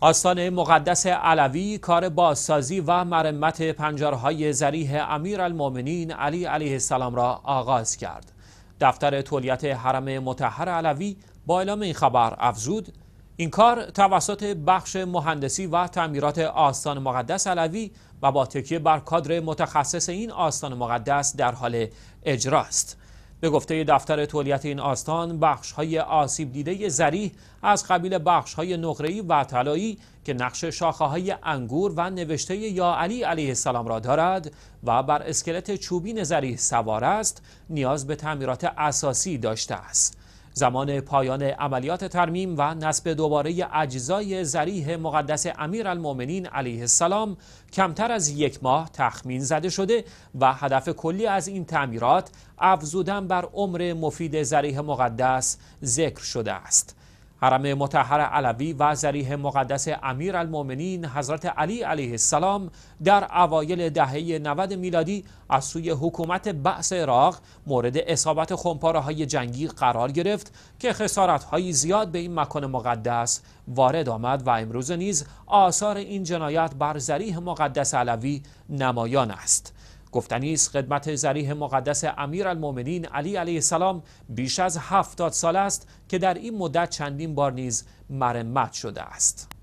آستان مقدس علوی کار بازسازی و مرمت پنجرهای زریح امیرالمؤمنین علی علیه السلام را آغاز کرد. دفتر تولیت حرم متحر علوی با اعلام این خبر افزود این کار توسط بخش مهندسی و تعمیرات آستان مقدس علوی و با تکیه بر کادر متخصص این آستان مقدس در حال اجراست. به گفته دفتر تولیت این آستان بخش های آسیب دیده زریح از قبیل بخش های نقره‌ای و طلایی که نقش شاخه های انگور و نوشته یا علی علیه السلام را دارد و بر اسکلت چوبین زریح سوار است نیاز به تعمیرات اساسی داشته است زمان پایان عملیات ترمیم و نصب دوباره اجزای زریح مقدس امیر المومنین علیه السلام کمتر از یک ماه تخمین زده شده و هدف کلی از این تعمیرات افزودن بر عمر مفید زریح مقدس ذکر شده است. حرم متحر علوی و زریح مقدس امیر المومنین حضرت علی علیه السلام در اوایل دهه 90 میلادی از سوی حکومت بعث عراق مورد اصابت خمپاره های جنگی قرار گرفت که خسارت های زیاد به این مکان مقدس وارد آمد و امروز نیز آثار این جنایت بر زریح مقدس علوی نمایان است. گفتنی است خدمت زریح مقدس امیر علی علیه السلام بیش از هفتاد سال است که در این مدت چندین بار نیز مرمت شده است